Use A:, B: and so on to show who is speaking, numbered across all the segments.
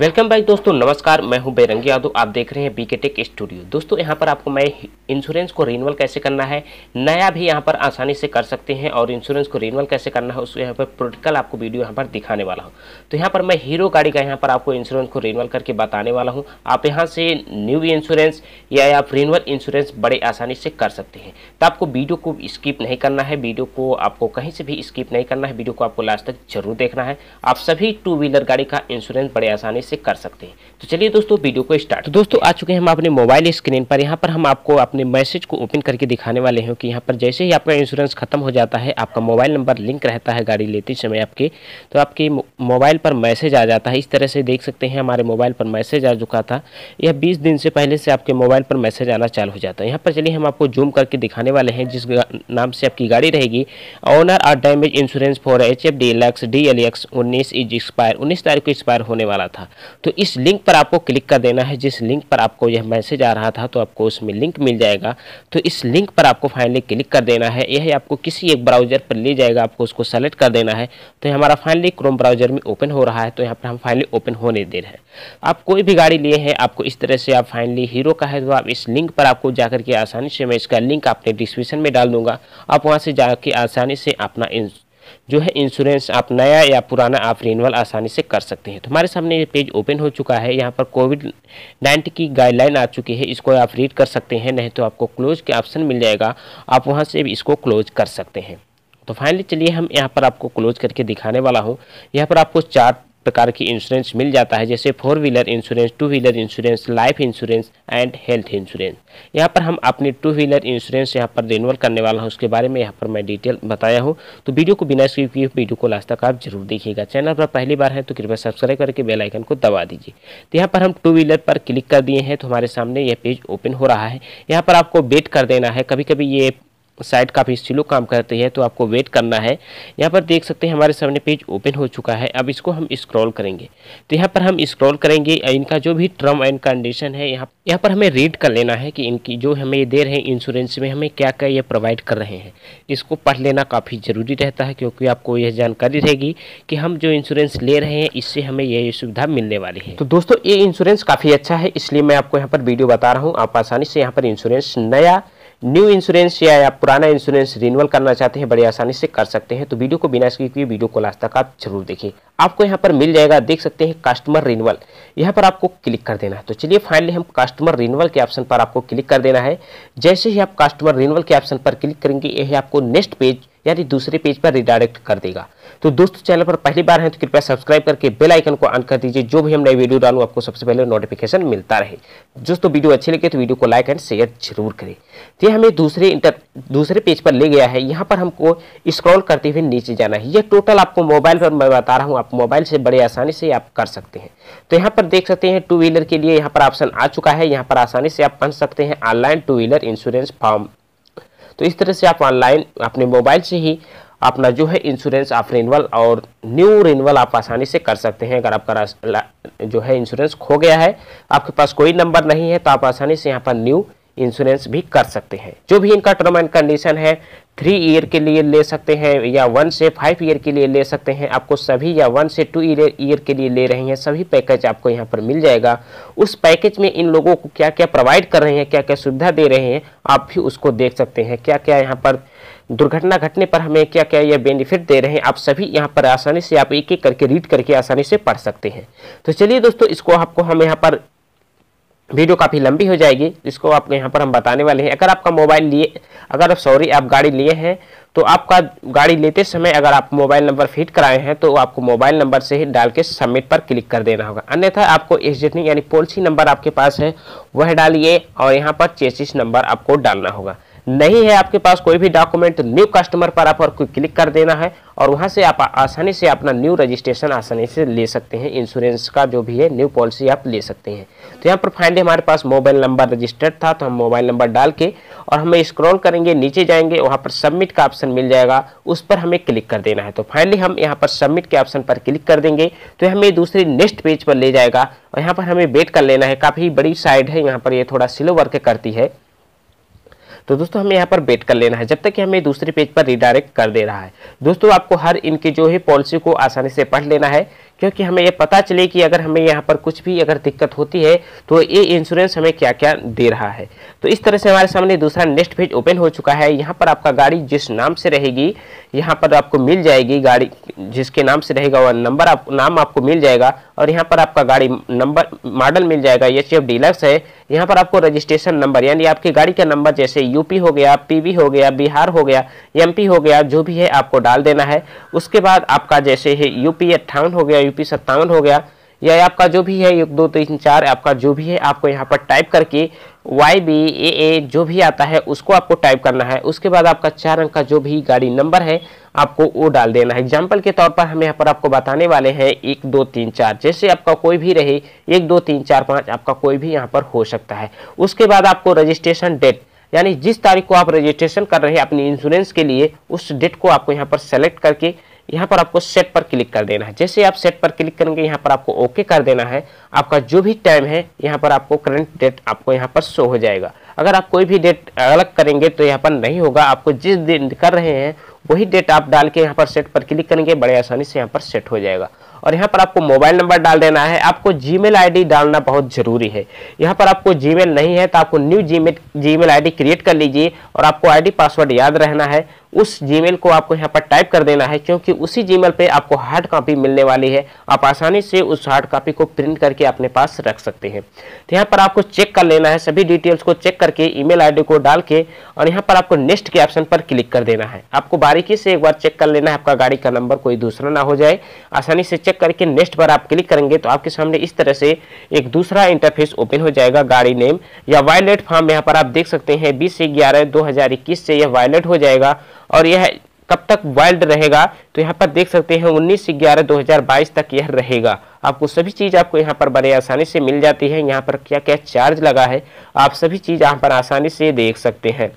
A: welcome back दोस्तों नमस्कार मैं हूं बेरंगी यादव आप देख रहे हैं बीके टेक स्टूडियो दोस्तों यहां पर आपको मैं इंश्योरेंस को रिन्यूअल कैसे करना है नया भी यहां पर आसानी से कर सकते हैं और इंश्योरेंस को रिन्यूअल कैसे करना है उस यहां पर प्रोटिकल आपको वीडियो यहां पर दिखाने वाला हूं तो यहाँ पर मैं हीरो गाड़ी का यहाँ पर आपको इंश्योरेंस को रिन्यूअल करके बताने वाला हूँ आप यहाँ से न्यू इंश्योरेंस या आप रिन्यूअल इंश्योरेंस बड़े आसानी से कर सकते हैं तो आपको वीडियो को स्किप नहीं करना है वीडियो को आपको कहीं से भी स्किप नहीं करना है वीडियो को आपको लास्ट तक जरूर देखना है आप सभी टू व्हीलर गाड़ी का इंश्योरेंस बड़े आसानी से कर सकते हैं तो चलिए दोस्तों वीडियो को स्टार्ट तो दोस्तों आ चुके हैं हम अपने मोबाइल स्क्रीन पर यहाँ पर हम आपको अपने मैसेज को ओपन करके दिखाने वाले हैं कि यहाँ पर जैसे ही आपका इंश्योरेंस खत्म हो जाता है आपका मोबाइल नंबर लिंक रहता है गाड़ी लेते समय आपके तो आपके मोबाइल पर मैसेज आ जाता है इस तरह से देख सकते हैं हमारे मोबाइल पर मैसेज आ चुका था यह बीस दिन से पहले से आपके मोबाइल पर मैसेज आना चालू हो जाता है यहाँ पर चलिए हम आपको जूम करके दिखाने वाले हैं जिस नाम से आपकी गाड़ी रहेगी owner or damage insurance for H F D L X D L X उन्नीस इज एक्सपायर उन्नीस तारीख को एक्सपायर होने वाला था तो इस लिंक पर आपको क्लिक कर देना है जिस लिंक पर आपको यह मैसेज आ रहा था तो आपको उसमें लिंक मिल जाएगा तो इस लिंक पर आपको फाइनली क्लिक कर देना है यह आपको किसी एक ब्राउज़र पर ले जाएगा आपको उसको सेलेक्ट कर देना है तो हमारा फाइनली क्रोम ब्राउज़र में ओपन हो रहा है तो यहाँ पर हम फाइनली ओपन होने दे रहे हैं आप कोई भी गाड़ी लिए हैं आपको इस तरह से आप फाइनली हीरो का है तो आप इस लिंक पर आपको जाकर के आसानी से मैं इसका लिंक अपने डिस्क्रिप्शन में डाल दूंगा आप वहाँ से जाकर आसानी से अपना जो है इंश्योरेंस आप नया या पुराना आप रिन्यूअल आसानी से कर सकते हैं तो हमारे सामने ये पेज ओपन हो चुका है यहाँ पर कोविड नाइन्टीन की गाइडलाइन आ चुकी है इसको आप रीड कर सकते हैं नहीं तो आपको क्लोज के ऑप्शन मिल जाएगा आप वहाँ से भी इसको क्लोज कर सकते हैं तो फाइनली चलिए हम यहाँ पर आपको क्लोज करके दिखाने वाला हूँ यहाँ पर आपको चार्ट प्रकार की इंश्योरेंस मिल जाता है जैसे four wheeler insurance two wheeler insurance life insurance and health insurance यहाँ पर हम अपनी टू व्हीलर इंश्योरेंस यहाँ पर रिन्यूअल करने वाला हूँ उसके बारे में यहाँ पर मैं डिटेल बताया हूँ तो वीडियो को बिना स्किप किए वीडियो को लास्ट तक आप जरूर देखिएगा चैनल पर पहली बार है तो कृपया सब्सक्राइब करके बेलाइकन को दबा दीजिए तो यहाँ पर हम टू व्हीलर पर क्लिक कर दिए हैं तो हमारे सामने यह पेज ओपन हो रहा है यहाँ पर आपको वेट कर देना है कभी कभी ये साइट काफ़ी स्लो काम करती है तो आपको वेट करना है यहाँ पर देख सकते हैं हमारे सामने पेज ओपन हो चुका है अब इसको हम स्क्रॉल करेंगे तो यहाँ पर हम स्क्रॉल करेंगे इनका जो भी टर्म एंड कंडीशन है यहाँ यहाँ पर हमें रीड कर लेना है कि इनकी जो हमें ये दे रहे हैं इंश्योरेंस में हमें क्या क्या ये प्रोवाइड कर रहे हैं इसको पढ़ लेना काफ़ी ज़रूरी रहता है क्योंकि आपको यह जानकारी रहेगी कि हम जो इंश्योरेंस ले रहे हैं इससे हमें यह सुविधा मिलने वाली है तो दोस्तों ये इंश्योरेंस काफ़ी अच्छा है इसलिए मैं आपको यहाँ पर वीडियो बता रहा हूँ आप आसानी से यहाँ पर इंश्योरेंस नया न्यू इंश्योरेंस या आप पुराना इंश्योरेंस रिन्यूअल करना चाहते हैं बड़ी आसानी से कर सकते हैं तो वीडियो को बिना स्किप किए वीडियो को लास्ट तक आप जरूर देखिए आपको यहाँ पर मिल जाएगा देख सकते हैं कस्टमर रिन्यूअल यहाँ पर आपको क्लिक कर देना है तो चलिए फाइनली हम कस्टमर रिन्यूअल के ऑप्शन पर आपको क्लिक कर देना है जैसे ही आप कस्टमर रिन्यूअल के ऑप्शन पर क्लिक करेंगे यही आपको नेक्स्ट पेज यानी दूसरे पेज पर रिडायरेक्ट कर देगा तो दोस्तों चैनल पर पहली बार है तो कृपया सब्सक्राइब करके बेल आइकन को ऑन कर दीजिए जो भी हम नई वीडियो डालूँ आपको सबसे पहले नोटिफिकेशन मिलता रहे दोस्तों वीडियो अच्छी लगे तो वीडियो को लाइक एंड शेयर जरूर करें तो ये हमें दूसरे इंटर दूसरे पेज पर ले गया है यहाँ पर हमको स्क्रॉल करते हुए नीचे जाना है ये टोटल आपको मोबाइल पर मैं बता रहा हूँ आप मोबाइल से बड़े आसानी से आप कर सकते हैं तो यहाँ पर देख सकते हैं टू व्हीलर के लिए यहाँ पर ऑप्शन आ चुका है यहाँ पर आसानी से आप पढ़ सकते हैं online two wheeler insurance form तो इस तरह से आप ऑनलाइन अपने मोबाइल से ही अपना जो है इंश्योरेंस आप रिनवल और न्यू रिनवल आप आसानी से कर सकते हैं अगर आपका जो है इंश्योरेंस खो गया है आपके पास कोई नंबर नहीं है तो आप आसानी से यहाँ पर न्यू इंश्योरेंस भी कर सकते हैं जो भी इनका टर्म एंड कंडीशन है थ्री ईयर के लिए ले सकते हैं या वन से फाइव ईयर के लिए ले सकते हैं आपको सभी या वन से टू ईयर ईयर के लिए ले रहे हैं सभी पैकेज आपको यहाँ पर मिल जाएगा उस पैकेज में इन लोगों को क्या क्या प्रोवाइड कर रहे हैं क्या क्या सुविधा दे रहे हैं आप भी उसको देख सकते हैं क्या क्या यहाँ पर दुर्घटना घटने पर हमें क्या क्या यह बेनिफिट दे रहे हैं आप सभी यहाँ पर आसानी से आप एक एक करके रीड करके आसानी से पढ़ सकते हैं तो चलिए दोस्तों इसको आपको हम यहाँ पर वीडियो काफ़ी लंबी हो जाएगी इसको आपको यहाँ पर हम बताने वाले हैं अगर आपका मोबाइल लिए अगर सॉरी आप गाड़ी लिए हैं तो आपका गाड़ी लेते समय अगर आप मोबाइल नंबर फिट कराए हैं तो आपको मोबाइल नंबर से ही डाल के सबमिट पर क्लिक कर देना होगा अन्यथा आपको एस यानी पॉलिसी नंबर आपके पास है वह डालिए और यहाँ पर चेसिस नंबर आपको डालना होगा नहीं है आपके पास कोई भी डॉक्यूमेंट न्यू कस्टमर पर आप और क्लिक कर देना है और वहाँ से आप आसानी से अपना न्यू रजिस्ट्रेशन आसानी से ले सकते हैं इंश्योरेंस का जो भी है न्यू पॉलिसी आप ले सकते हैं तो यहाँ पर फाइनली हमारे पास मोबाइल नंबर रजिस्टर्ड था तो हम मोबाइल नंबर डाल के और हमें स्क्रॉल करेंगे नीचे जाएंगे वहाँ पर सबमिट का ऑप्शन मिल जाएगा उस पर हमें क्लिक कर देना है तो फाइनली हम यहाँ पर सबमिट के ऑप्शन पर क्लिक कर देंगे तो हमें दूसरे नेक्स्ट पेज पर ले जाएगा और यहाँ पर हमें वेट कर लेना है काफ़ी बड़ी साइड है यहाँ पर ये थोड़ा स्लो वर्क करती है तो दोस्तों हमें यहाँ पर वेट कर लेना है जब तक कि हमें दूसरे पेज पर रिडायरेक्ट कर दे रहा है दोस्तों आपको हर इनकी जो है पॉलिसी को आसानी से पढ़ लेना है क्योंकि हमें ये पता चले कि अगर हमें यहाँ पर कुछ भी अगर दिक्कत होती है तो ये इंश्योरेंस हमें क्या क्या दे रहा है तो इस तरह से हमारे सामने दूसरा नेक्स्ट पेज ओपन हो चुका है यहाँ पर आपका गाड़ी जिस नाम से रहेगी यहाँ पर आपको मिल जाएगी गाड़ी जिसके नाम से रहेगा वह नंबर आप नाम आपको मिल जाएगा और यहाँ पर आपका गाड़ी नंबर मॉडल मिल जाएगा ये एफ डीलक्स है यहाँ पर आपको रजिस्ट्रेशन नंबर यानी आपकी गाड़ी का नंबर जैसे यूपी हो गया पीवी हो गया बिहार हो गया एमपी हो गया जो भी है आपको डाल देना है उसके बाद आपका जैसे है यूपी अट्ठावन हो गया यूपी सत्तावन हो गया या आपका जो भी है एक दो तीन चार आपका जो भी है आपको यहाँ पर टाइप करके वाई बी ए ए जो भी आता है उसको आपको टाइप करना है उसके बाद आपका चार अंक का जो भी गाड़ी नंबर है आपको वो डाल देना है एग्जाम्पल के तौर पर हम यहाँ पर आपको बताने वाले हैं एक दो तीन चार जैसे आपका कोई भी रहे एक दो तीन चार पाँच आपका कोई भी यहाँ पर हो सकता है उसके बाद आपको रजिस्ट्रेशन डेट यानी जिस तारीख को आप रजिस्ट्रेशन कर रहे हैं अपनी इंश्योरेंस के लिए उस डेट को आपको यहाँ पर सेलेक्ट करके यहाँ पर आपको सेट पर क्लिक कर देना है जैसे आप सेट पर क्लिक करेंगे यहाँ पर आपको ओके कर देना है आपका जो भी टाइम है यहाँ पर आपको करंट डेट आपको यहाँ पर शो हो जाएगा अगर आप कोई भी डेट अलग करेंगे तो यहाँ पर नहीं होगा आपको जिस दिन कर रहे हैं वही डेट आप डाल के यहाँ पर सेट पर क्लिक करेंगे बड़े आसानी से यहाँ पर सेट हो जाएगा और यहाँ पर आपको मोबाइल नंबर डाल देना है आपको जी मेल डालना बहुत ज़रूरी है यहाँ पर आपको जी नहीं है तो आपको न्यू जी मेल क्रिएट कर लीजिए और आपको आई पासवर्ड याद रहना है उस जीमेल को आपको यहाँ पर टाइप कर देना है क्योंकि उसी जीमेल पे आपको हार्ड कॉपी मिलने वाली है आप आसानी से उस हार्ड कॉपी को प्रिंट करके अपने पास रख सकते हैं तो यहाँ पर आपको चेक कर लेना है सभी डिटेल्स को चेक करके ईमेल आईडी को डाल के और यहाँ पर आपको नेक्स्ट के ऑप्शन पर क्लिक कर देना है आपको बारीकी से एक बार चेक कर लेना है आपका गाड़ी का नंबर कोई दूसरा ना हो जाए आसानी से चेक करके नेक्स्ट पर आप क्लिक करेंगे तो आपके सामने इस तरह से एक दूसरा इंटरफेस ओपन हो जाएगा गाड़ी नेम या वायलेट फॉर्म यहाँ पर आप देख सकते हैं बीस ग्यारह दो से यह वायलेट हो जाएगा और यह कब तक वाइल्ड रहेगा तो यहाँ पर देख सकते हैं उन्नीस ग्यारह दो हजार बाईस तक यह रहेगा आपको सभी चीज़ आपको यहाँ पर बड़े आसानी से मिल जाती है यहाँ पर क्या क्या चार्ज लगा है आप सभी चीज़ यहाँ पर आसानी से देख सकते हैं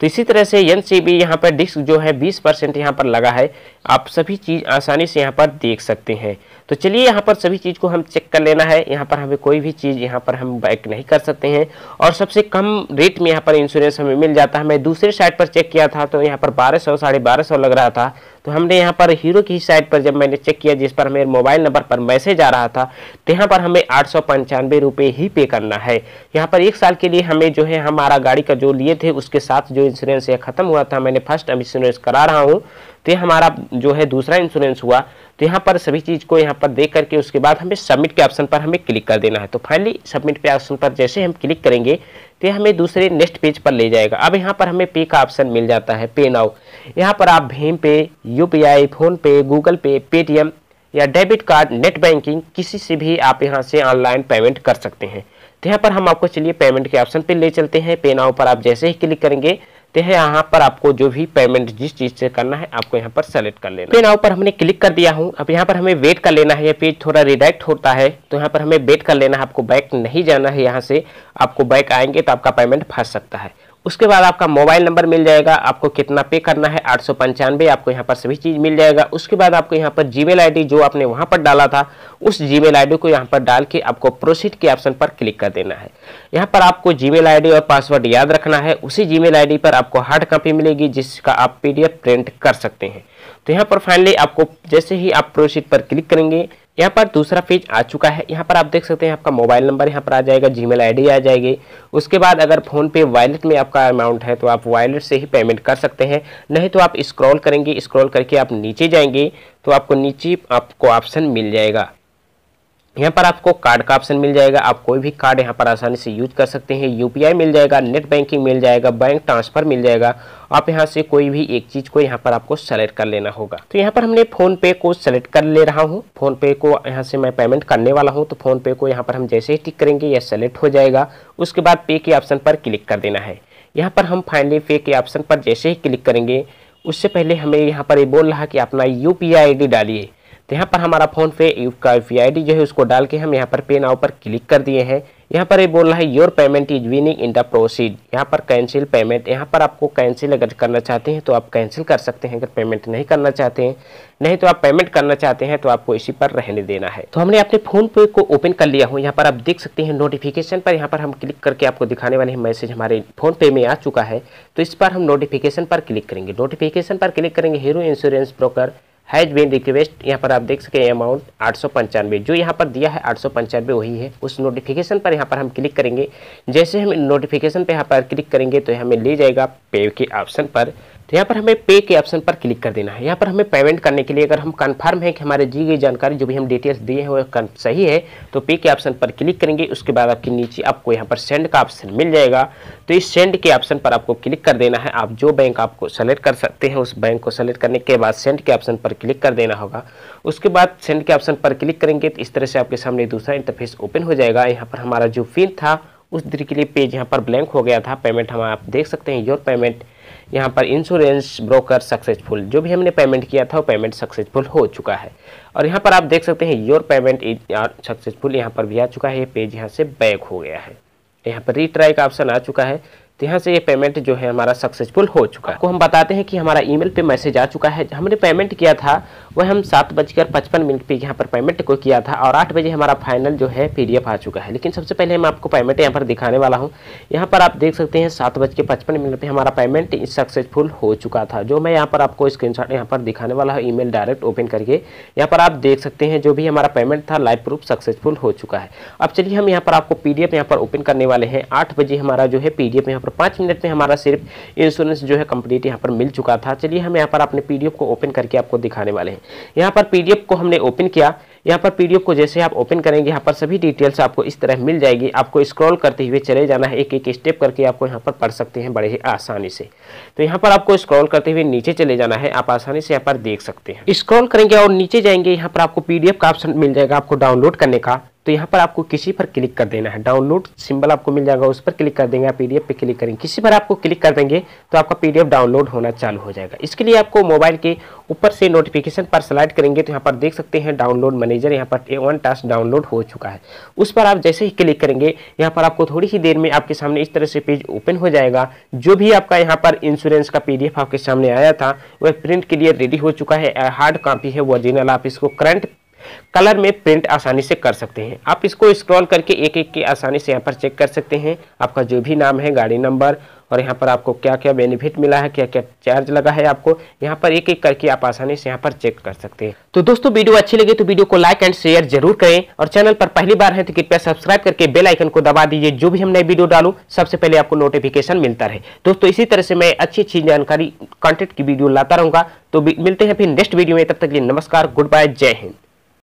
A: तो इसी तरह से एन सी बी यहाँ पर डिस्क जो है 20 परसेंट यहाँ पर लगा है आप सभी चीज़ आसानी से यहाँ पर देख सकते हैं तो चलिए यहाँ पर सभी चीज़ को हम चेक कर लेना है यहाँ पर हमें कोई भी चीज़ यहाँ पर हम बाइक नहीं कर सकते हैं और सबसे कम रेट में यहाँ पर इंश्योरेंस हमें मिल जाता है मैं दूसरे साइड पर चेक किया था तो यहाँ पर बारह सौ साढ़े बारह सौ लग रहा था तो हमने यहाँ पर हीरो की साइट पर जब मैंने चेक किया जिस पर हमें मोबाइल नंबर पर मैसेज आ रहा था तो यहाँ पर हमें आठ सौ पंचानवे रुपये ही पे करना है यहाँ पर एक साल के लिए हमें जो है हमारा गाड़ी का जो लिए थे उसके साथ जो इंश्योरेंस है ख़त्म हुआ था मैंने फर्स्ट टाइम इंश्योरेंस करा रहा हूँ तो ये हमारा जो है दूसरा इंश्योरेंस हुआ तो यहाँ पर सभी चीज़ को यहाँ पर देख करके उसके बाद हमें सबमिट के ऑप्शन पर हमें क्लिक कर देना है तो फाइनली सबमिट पे ऑप्शन पर जैसे हम क्लिक करेंगे तो हमें दूसरे नेक्स्ट पेज पर ले जाएगा अब यहाँ पर हमें पे का ऑप्शन मिल जाता है पे नाउ यहाँ पर आप भीम pay U P I PhonePe Google Pay Paytm या डेबिट कार्ड नेट बैंकिंग किसी से भी आप यहाँ से ऑनलाइन पेमेंट कर सकते हैं तो यहाँ पर हम आपको चलिए पेमेंट के ऑप्शन पर ले चलते हैं पे नाउ पर आप जैसे ही क्लिक करेंगे सकते हैं यहाँ पर आपको जो भी पेमेंट जिस चीज़ से करना है आपको यहाँ पर सेलेक्ट कर लेना पे नाउ पर हमने क्लिक कर दिया हूँ अब यहाँ पर हमें वेट कर लेना है यह पेज थोड़ा रिडायरेक्ट होता है तो यहाँ पर हमें वेट कर लेना है आपको बैक नहीं जाना है यहाँ से आपको बैक आएंगे तो आपका पेमेंट फंस सकता है उसके बाद आपका मोबाइल नंबर मिल जाएगा आपको कितना पे करना है आठ आपको यहाँ पर सभी चीज़ मिल जाएगा उसके बाद आपको यहाँ पर जी मेल जो आपने वहाँ पर डाला था उस जी मेल को यहाँ पर डाल के आपको प्रोसीड के ऑप्शन पर क्लिक कर देना है यहाँ पर आपको जी मेल और पासवर्ड याद रखना है उसी जी मेल पर आपको हार्ड कॉपी मिलेगी जिसका आप पी प्रिंट कर सकते हैं तो यहाँ पर फाइनली आपको जैसे ही आप प्रोसीड पर क्लिक करेंगे यहाँ पर दूसरा पेज आ चुका है यहाँ पर आप देख सकते हैं आपका मोबाइल नंबर यहाँ पर आ जाएगा जीमेल आईडी आ जाएगी उसके बाद अगर फ़ोनपे वॉलेट में आपका अमाउंट है तो आप वॉलेट से ही पेमेंट कर सकते हैं नहीं तो आप स्क्रॉल करेंगे स्क्रॉल करके आप नीचे जाएंगे तो आपको नीचे आपको ऑप्शन मिल जाएगा यहाँ पर आपको कार्ड का ऑप्शन मिल जाएगा आप कोई भी कार्ड यहाँ पर आसानी से यूज कर सकते हैं यूपीआई मिल जाएगा नेट बैंकिंग मिल जाएगा बैंक ट्रांसफर मिल जाएगा आप यहाँ से कोई भी एक चीज़ को यहाँ पर आपको सेलेक्ट कर लेना होगा तो यहाँ पर हमने फोन पे को सेलेक्ट कर ले रहा हूँ फोन पे को यहाँ से मैं पेमेंट करने वाला हूँ तो फोन पे को यहाँ पर हम जैसे ही टिक करेंगे यह सेलेक्ट हो जाएगा उसके बाद पे के ऑप्शन पर क्लिक कर देना है यहाँ पर हम फाइनली पे के ऑप्शन पर जैसे ही क्लिक करेंगे उससे पहले हमें यहाँ पर ये बोल रहा कि अपना यू पी डालिए तो यहाँ पर हमारा फोन पे का यू पी जो है उसको डाल के हम यहाँ पर पे नाउ पर क्लिक कर दिए हैं यहाँ पर ये बोल रहा है your payment is winning in the proceed यहाँ पर कैंसिल पेमेंट यहाँ पर आपको कैंसिल अगर करना चाहते हैं तो आप कैंसिल कर सकते हैं अगर पेमेंट नहीं करना चाहते हैं नहीं तो आप पेमेंट करना चाहते हैं तो आपको इसी पर रहने देना है तो हमने अपने फोन पे को ओपन कर लिया हूँ यहाँ पर आप देख सकते हैं नोटिफिकेशन पर यहाँ पर हम क्लिक करके आपको दिखाने वाले हैं मैसेज हमारे फोन पे में आ चुका है तो इस पर हम नोटिफिकेशन पर क्लिक करेंगे नोटिफिकेशन पर क्लिक करेंगे Hero insurance broker has been request यहाँ पर आप देख सकें अमाउंट आठ जो यहाँ पर दिया है आठ वही है उस नोटिफिकेशन पर यहाँ पर हम क्लिक करेंगे जैसे हम नोटिफिकेशन पर यहाँ पर क्लिक करेंगे तो हमें ले जाएगा पे के ऑप्शन पर तो यहाँ पर हमें पे के ऑप्शन पर क्लिक कर देना है यहाँ पर हमें पेमेंट करने के लिए अगर हम कंफर्म है कि हमारे दी गई जानकारी जो भी हम डिटेल्स दिए हैं वो सही है तो पे के ऑप्शन पर क्लिक करेंगे उसके बाद आपके नीचे आपको यहाँ पर सेंड का ऑप्शन मिल जाएगा तो इस सेंड के ऑप्शन पर आपको क्लिक कर देना है आप जो बैंक आपको सेलेक्ट कर सकते हैं उस बैंक को सेलेक्ट करने के बाद सेंड के ऑप्शन पर क्लिक कर देना होगा उसके बाद सेंड के ऑप्शन पर क्लिक करेंगे तो इस तरह से आपके सामने दूसरा इंटरफेस ओपन हो जाएगा यहाँ पर हमारा जो फिन था उस के लिए पेज यहाँ पर ब्लैंक हो गया था पेमेंट हम आप देख सकते हैं योर पेमेंट यहाँ पर इंश्योरेंस ब्रोकर सक्सेसफुल जो भी हमने पेमेंट किया था वो पेमेंट सक्सेसफुल हो चुका है और यहाँ पर आप देख सकते हैं योर पेमेंट इज सक्सेसफुल यहाँ पर भी आ चुका है ये पेज यहाँ से बैक हो गया है यहाँ पर रीट्राई का ऑप्शन आ चुका है तो यहाँ से ये पेमेंट जो है हमारा सक्सेसफुल हो चुका है को हम बताते हैं कि हमारा ईमेल पे मैसेज आ चुका है हमने पेमेंट किया था वह हम सात बजकर पचपन मिनट पे यहाँ पर पेमेंट को किया था और आठ बजे हमारा फाइनल जो है पी आ चुका है लेकिन सबसे पहले मैं आपको पेमेंट यहाँ पर दिखाने वाला हूँ यहाँ पर आप देख सकते हैं सात बज के पचपन मिनट पर हमारा पेमेंट सक्सेसफुल हो चुका था जो मैं यहाँ पर आपको स्क्रीन शॉट यहाँ पर दिखाने वाला हूँ ई डायरेक्ट ओपन करके यहाँ पर आप देख सकते हैं जो भी हमारा पेमेंट था लाइव प्रूफ सक्सेसफुल हो चुका है अब चलिए हम यहाँ पर आपको पी डी यहाँ पर ओपन करने वाले हैं आठ बजे हमारा जो है पी डी यहाँ पर तो पाँच मिनट में हमारा सिर्फ इंश्योरेंस जो है कंप्लीट यहाँ पर मिल चुका था चलिए हम यहाँ पर अपने पी को ओपन करके आपको दिखाने वाले हैं यहाँ पर पी को हमने ओपन किया यहाँ पर पीडीएफ को जैसे आप ओपन करेंगे यहाँ पर सभी डिटेल्स आपको इस तरह मिल जाएगी आपको स्क्रॉल करते हुए चले जाना है एक एक स्टेप करके आपको यहाँ पर पढ़ सकते हैं बड़े ही आसानी से तो यहाँ पर आपको स्क्रॉल करते हुए नीचे चले जाना है आप आसानी से यहाँ पर देख सकते हैं स्क्रॉल करेंगे और नीचे जाएंगे यहाँ पर आपको पीडीएफ का ऑप्शन मिल जाएगा आपको डाउनलोड करने का तो यहाँ पर आपको किसी पर क्लिक कर देना है डाउनलोड सिंबल आपको मिल जाएगा उस पर क्लिक कर देंगे आप पीडीएफ पे क्लिक करेंगे किसी पर आपको क्लिक कर देंगे तो आपका पीडीएफ डाउनलोड होना चालू हो जाएगा इसके लिए आपको मोबाइल के ऊपर से नोटिफिकेशन पर स्लाइड करेंगे तो यहाँ पर देख सकते हैं डाउनलोड मैनेजर यहाँ पर ए वन टास्क डाउनलोड हो चुका है उस पर आप जैसे ही क्लिक करेंगे यहाँ पर आपको थोड़ी ही देर में आपके सामने इस तरह से पेज ओपन हो जाएगा जो भी आपका यहाँ पर इंश्योरेंस का पी आपके सामने आया था वह प्रिंट के लिए रेडी हो चुका है हार्ड कॉपी है ओरिजिनल आप इसको करंट कलर में प्रिंट आसानी से कर सकते हैं आप इसको स्क्रॉल करके एक एक के आसानी से यहाँ पर चेक कर सकते हैं आपका जो भी नाम है गाड़ी नंबर और यहाँ पर आपको क्या क्या बेनिफिट मिला है क्या क्या चार्ज लगा है आपको यहाँ पर एक एक करके आप आसानी से यहाँ पर चेक कर सकते हैं तो दोस्तों वीडियो अच्छी लगी तो वीडियो को लाइक एंड शेयर जरूर करें और चैनल पर पहली बार है तो कृपया सब्सक्राइब करके बेल आइकन को दबा दीजिए जो भी हम नई वीडियो डालू सबसे पहले आपको नोटिफिकेशन मिलता रहे दोस्तों इसी तरह से मैं अच्छी अच्छी जानकारी कॉन्टेंट की वीडियो लाता रहूंगा तो मिलते हैं फिर नेक्स्ट वीडियो में तब तक लिए नमस्कार गुड बाय जय हिंद